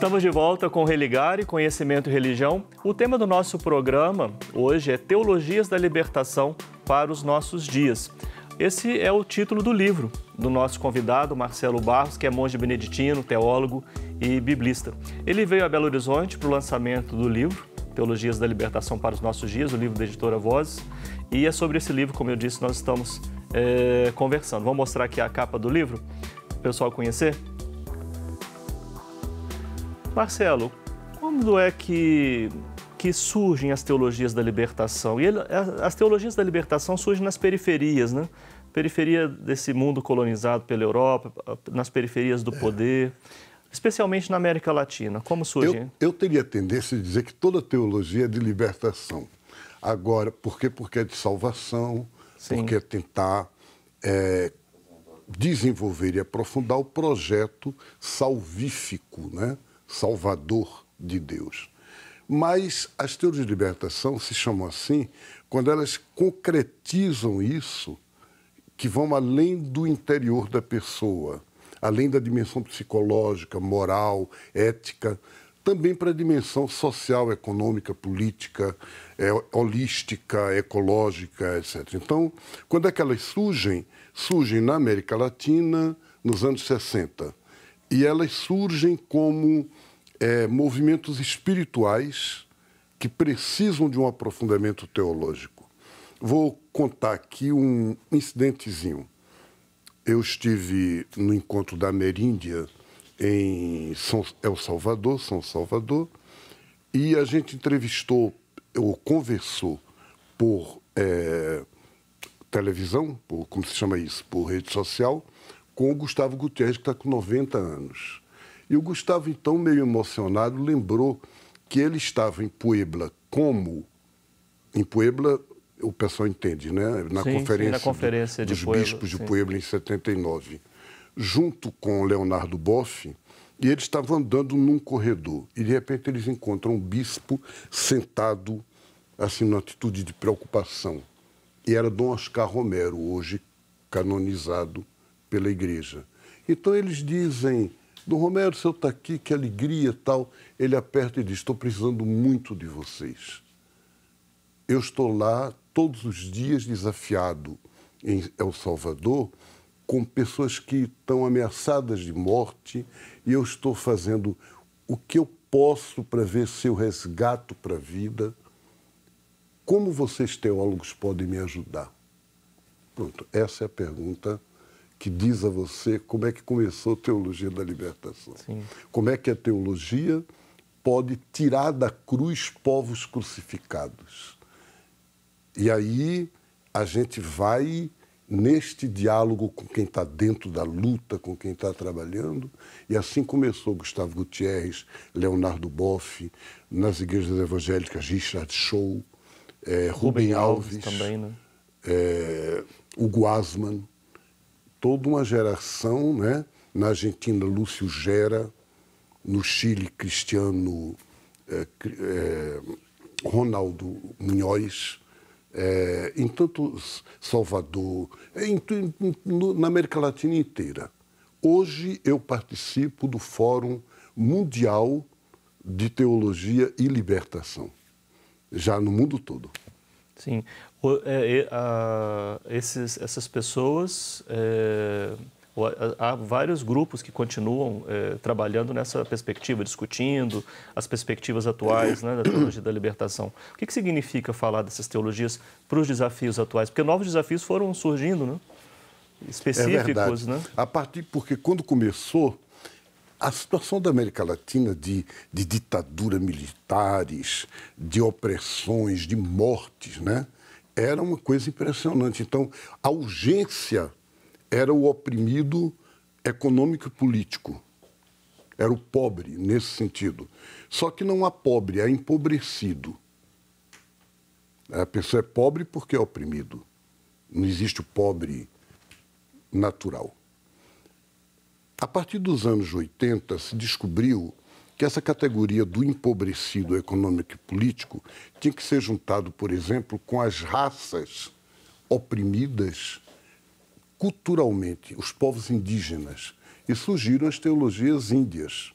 Estamos de volta com Religar e Conhecimento e Religião. O tema do nosso programa hoje é Teologias da Libertação para os Nossos Dias. Esse é o título do livro do nosso convidado, Marcelo Barros, que é monge beneditino, teólogo e biblista. Ele veio a Belo Horizonte para o lançamento do livro Teologias da Libertação para os Nossos Dias, o livro da editora Vozes. E é sobre esse livro, como eu disse, nós estamos é, conversando. Vou mostrar aqui a capa do livro para o pessoal conhecer. Marcelo, quando é que, que surgem as teologias da libertação? E ele, as teologias da libertação surgem nas periferias, né? Periferia desse mundo colonizado pela Europa, nas periferias do é. poder, especialmente na América Latina. Como surgem? Eu, eu teria tendência de dizer que toda teologia é de libertação. Agora, por quê? Porque é de salvação, Sim. porque é tentar é, desenvolver e aprofundar o projeto salvífico, né? salvador de Deus. Mas as teorias de libertação se chamam assim quando elas concretizam isso, que vão além do interior da pessoa, além da dimensão psicológica, moral, ética, também para a dimensão social, econômica, política, é, holística, ecológica, etc. Então, quando é que elas surgem? Surgem na América Latina nos anos 60 e elas surgem como é, movimentos espirituais que precisam de um aprofundamento teológico. Vou contar aqui um incidentezinho. Eu estive no encontro da Meríndia em São El Salvador, São Salvador, e a gente entrevistou ou conversou por é, televisão, por, como se chama isso, por rede social, com o Gustavo Gutierrez, que está com 90 anos. E o Gustavo, então, meio emocionado, lembrou que ele estava em Puebla como. Em Puebla, o pessoal entende, né? Na sim, conferência, sim, na conferência dos Puebla, bispos de Puebla, em 79, junto com Leonardo Boff, e eles estavam andando num corredor. E, de repente, eles encontram um bispo sentado, assim, numa atitude de preocupação. E era Dom Oscar Romero, hoje canonizado pela igreja. Então eles dizem, Dom Romero, o senhor está aqui, que alegria tal. Ele aperta e diz, estou precisando muito de vocês. Eu estou lá todos os dias desafiado em El Salvador com pessoas que estão ameaçadas de morte e eu estou fazendo o que eu posso para ver se eu resgato para a vida. Como vocês teólogos podem me ajudar? Pronto, essa é a pergunta que diz a você como é que começou a teologia da libertação. Sim. Como é que a teologia pode tirar da cruz povos crucificados. E aí a gente vai neste diálogo com quem está dentro da luta, com quem está trabalhando. E assim começou Gustavo Gutierrez, Leonardo Boff, nas igrejas evangélicas Richard Shaw, é, Ruben, Alves, Alves também, né? é, Hugo Asman, toda uma geração, né? Na Argentina, Lúcio Gera, no Chile, Cristiano é, é, Ronaldo Munhoz, é, em tanto Salvador, é, em, em, no, na América Latina inteira. Hoje eu participo do Fórum Mundial de Teologia e Libertação, já no mundo todo. Sim. É, esses, essas pessoas, é, há vários grupos que continuam é, trabalhando nessa perspectiva, discutindo as perspectivas atuais né, da teologia da libertação. O que, que significa falar dessas teologias para os desafios atuais? Porque novos desafios foram surgindo, né? específicos, é né? A partir porque quando começou a situação da América Latina de, de ditadura militares, de opressões, de mortes, né? era uma coisa impressionante. Então, a urgência era o oprimido econômico e político. Era o pobre nesse sentido. Só que não há pobre, há empobrecido. A pessoa é pobre porque é oprimido. Não existe o pobre natural. A partir dos anos 80 se descobriu que essa categoria do empobrecido econômico e político tinha que ser juntado, por exemplo, com as raças oprimidas culturalmente, os povos indígenas. E surgiram as teologias índias.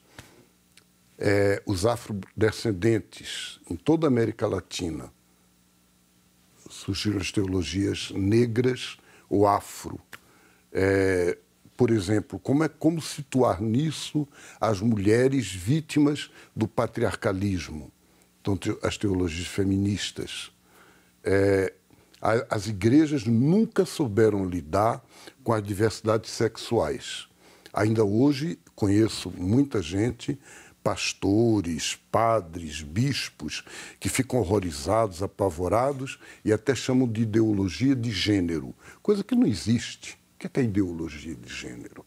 É, os afrodescendentes em toda a América Latina. Surgiram as teologias negras ou afro. É, por exemplo, como é como situar nisso as mulheres vítimas do patriarcalismo, então, as teologias feministas. É, as igrejas nunca souberam lidar com as diversidades sexuais. Ainda hoje conheço muita gente, pastores, padres, bispos, que ficam horrorizados, apavorados e até chamam de ideologia de gênero, coisa que não existe. O que é, que é ideologia de gênero?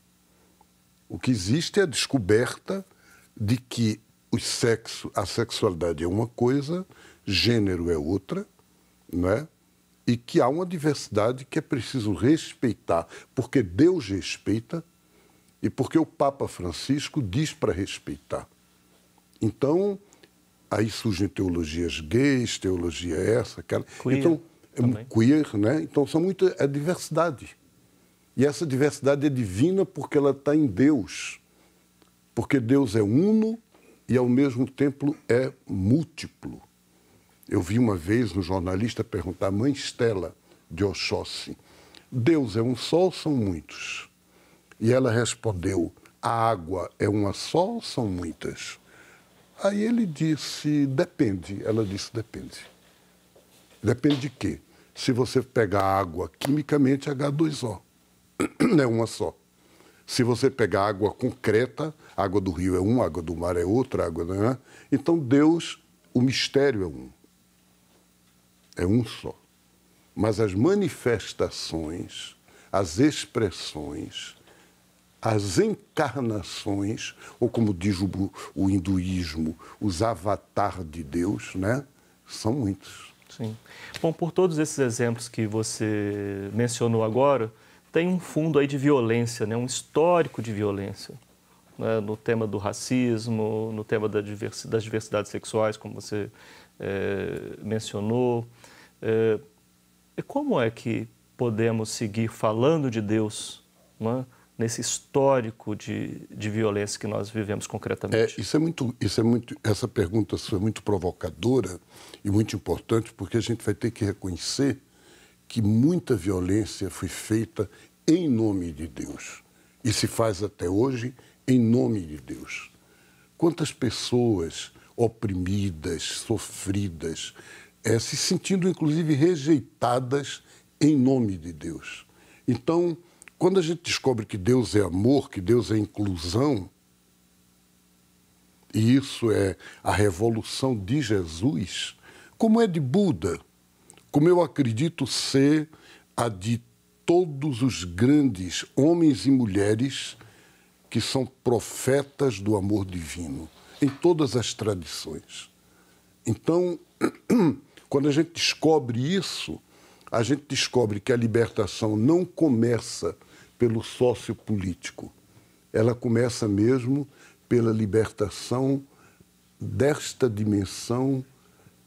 O que existe é a descoberta de que o sexo, a sexualidade é uma coisa, gênero é outra, né? e que há uma diversidade que é preciso respeitar, porque Deus respeita e porque o Papa Francisco diz para respeitar. Então, aí surgem teologias gays, teologia essa, aquela. Queer então, é também. queer, né? Então são muita diversidade. E essa diversidade é divina porque ela está em Deus. Porque Deus é uno e, ao mesmo tempo, é múltiplo. Eu vi uma vez um jornalista perguntar à mãe Estela de Oxóssi: Deus é um só ou são muitos? E ela respondeu: A água é uma só ou são muitas? Aí ele disse: Depende. Ela disse: Depende. Depende de quê? Se você pegar água quimicamente, H2O é uma só. Se você pegar água concreta, água do rio é um, água do mar é outra, água né Então Deus, o mistério é um. É um só. Mas as manifestações, as expressões, as encarnações, ou como diz o, o hinduísmo, os avatar de Deus, né? São muitos. Sim. Bom, por todos esses exemplos que você mencionou agora, tem um fundo aí de violência, né? um histórico de violência né? no tema do racismo, no tema da diversidade, das diversidades sexuais, como você é, mencionou. É, como é que podemos seguir falando de Deus né? nesse histórico de, de violência que nós vivemos concretamente? É, isso é muito, isso é muito, essa pergunta foi é muito provocadora e muito importante porque a gente vai ter que reconhecer que muita violência foi feita em nome de Deus e se faz até hoje em nome de Deus. Quantas pessoas oprimidas, sofridas, é, se sentindo inclusive rejeitadas em nome de Deus. Então, quando a gente descobre que Deus é amor, que Deus é inclusão, e isso é a revolução de Jesus, como é de Buda, como eu acredito ser a de todos os grandes homens e mulheres que são profetas do amor divino, em todas as tradições. Então, quando a gente descobre isso, a gente descobre que a libertação não começa pelo sócio político, ela começa mesmo pela libertação desta dimensão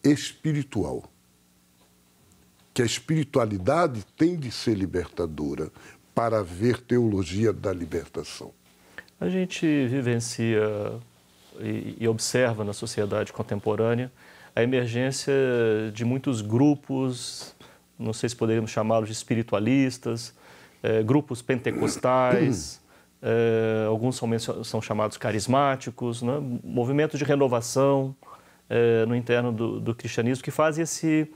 espiritual que a espiritualidade tem de ser libertadora para haver teologia da libertação? A gente vivencia e observa na sociedade contemporânea a emergência de muitos grupos, não sei se poderíamos chamá-los de espiritualistas, eh, grupos pentecostais, eh, alguns são, são, chamados carismáticos, né? movimentos de renovação eh, no interno do, do, cristianismo que fazem esse,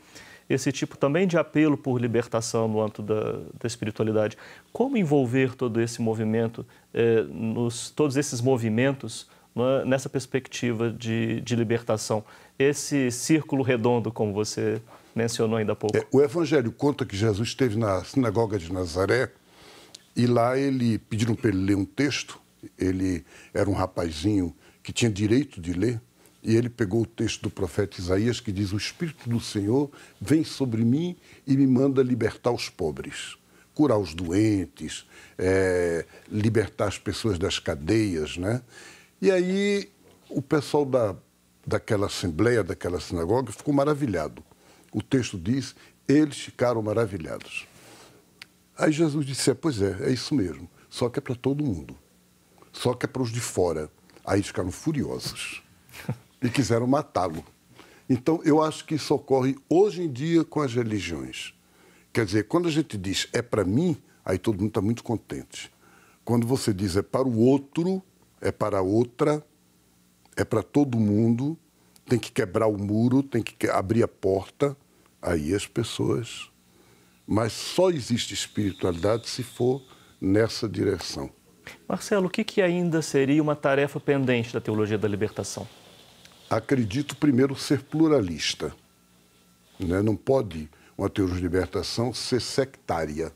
esse tipo também de apelo por libertação no âmbito da, da espiritualidade. Como envolver todo esse movimento, eh, nos, todos esses movimentos né, nessa perspectiva de, de libertação? Esse círculo redondo, como você mencionou ainda há pouco. É, o Evangelho conta que Jesus esteve na sinagoga de Nazaré e lá ele pediram para ele ler um texto. Ele era um rapazinho que tinha direito de ler e ele pegou o texto do profeta Isaías que diz: O Espírito do Senhor vem sobre mim e me manda libertar os pobres, curar os doentes, é, libertar as pessoas das cadeias. Né? E aí o pessoal da, daquela assembleia, daquela sinagoga, ficou maravilhado. O texto diz: Eles ficaram maravilhados. Aí Jesus disse: é, Pois é, é isso mesmo. Só que é para todo mundo. Só que é para os de fora. Aí eles ficaram furiosos. e quiseram matá-lo. Então, eu acho que isso ocorre hoje em dia com as religiões. Quer dizer, quando a gente diz é para mim, aí todo mundo está muito contente. Quando você diz é para o outro, é para a outra, é para todo mundo, tem que quebrar o muro, tem que abrir a porta, aí as pessoas. Mas só existe espiritualidade se for nessa direção. Marcelo, o que, que ainda seria uma tarefa pendente da teologia da libertação? acredito primeiro ser pluralista. Né? Não pode uma teoria de libertação ser sectária,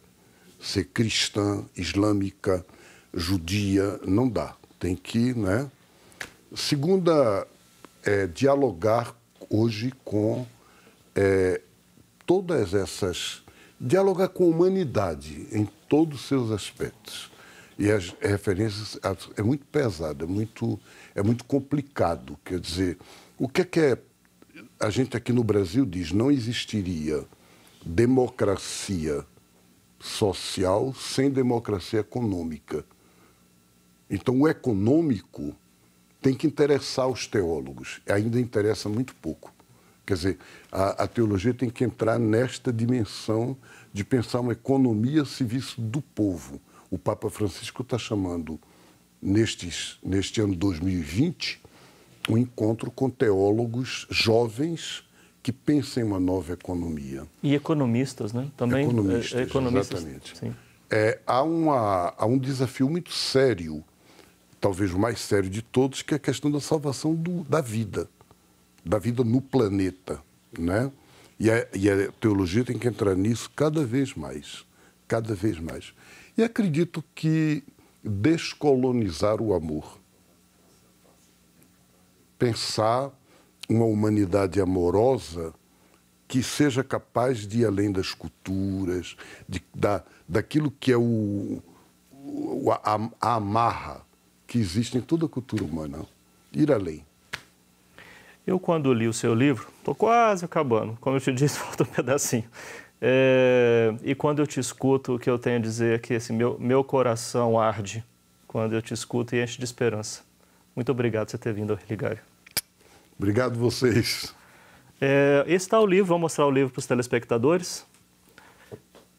ser cristã, islâmica, judia, não dá. Tem que, né? Segunda, é, dialogar hoje com é, todas essas. dialogar com a humanidade em todos os seus aspectos. E as referências é muito pesada, é muito é muito complicado. Quer dizer, o que é que é. A gente aqui no Brasil diz: não existiria democracia social sem democracia econômica. Então, o econômico tem que interessar os teólogos, ainda interessa muito pouco. Quer dizer, a, a, teologia tem que entrar nesta dimensão de pensar uma economia a serviço do povo. O Papa Francisco está chamando nestes, neste ano 2020, um encontro com teólogos jovens que pensem uma nova economia. E economistas, né? Também economistas, é, economistas exatamente. Sim. É, há, uma, há um desafio muito sério, talvez o mais sério de todos, que é a questão da salvação do, da vida, da vida no planeta, né? E a, é, e a é, teologia tem que entrar nisso cada vez mais, cada vez mais. E acredito que descolonizar o amor. Pensar uma humanidade amorosa que seja capaz de ir além das culturas, de, da, daquilo que é o, o a, a, amarra que existe em toda a cultura humana. Ir além. Eu, quando li o seu livro, estou quase acabando. Como eu te disse, falta um pedacinho. É, e quando eu te escuto, o que eu tenho a dizer é que esse meu, meu coração arde quando eu te escuto e enche de esperança. Muito obrigado por você ter vindo ao Religário. Obrigado vocês. É, esse está o livro, vou mostrar o livro para os telespectadores.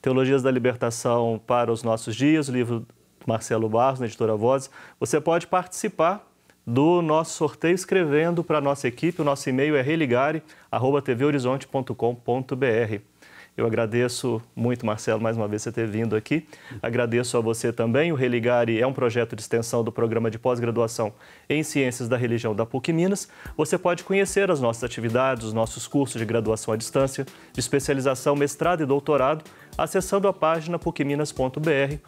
Teologias da Libertação para os Nossos Dias, o livro do Marcelo Barros, na editora Vozes. Você pode participar do nosso sorteio escrevendo para a nossa equipe. O nosso e-mail é religare.tvhorizonte.com.br. Eu agradeço muito, Marcelo, mais uma vez você ter vindo aqui. Agradeço a você também. O Religare é um projeto de extensão do programa de pós-graduação em Ciências da Religião da PUC Minas. Você pode conhecer as nossas atividades, os nossos cursos de graduação à distância, de especialização, mestrado e doutorado, acessando a página pucminas.br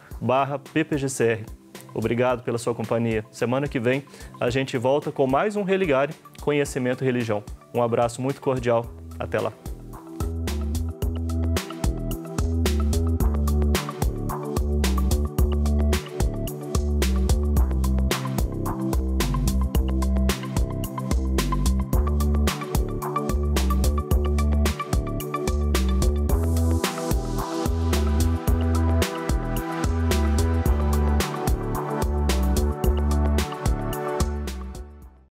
ppgcr. Obrigado pela sua companhia. Semana que vem a gente volta com mais um Religare Conhecimento e Religião. Um abraço muito cordial. Até lá.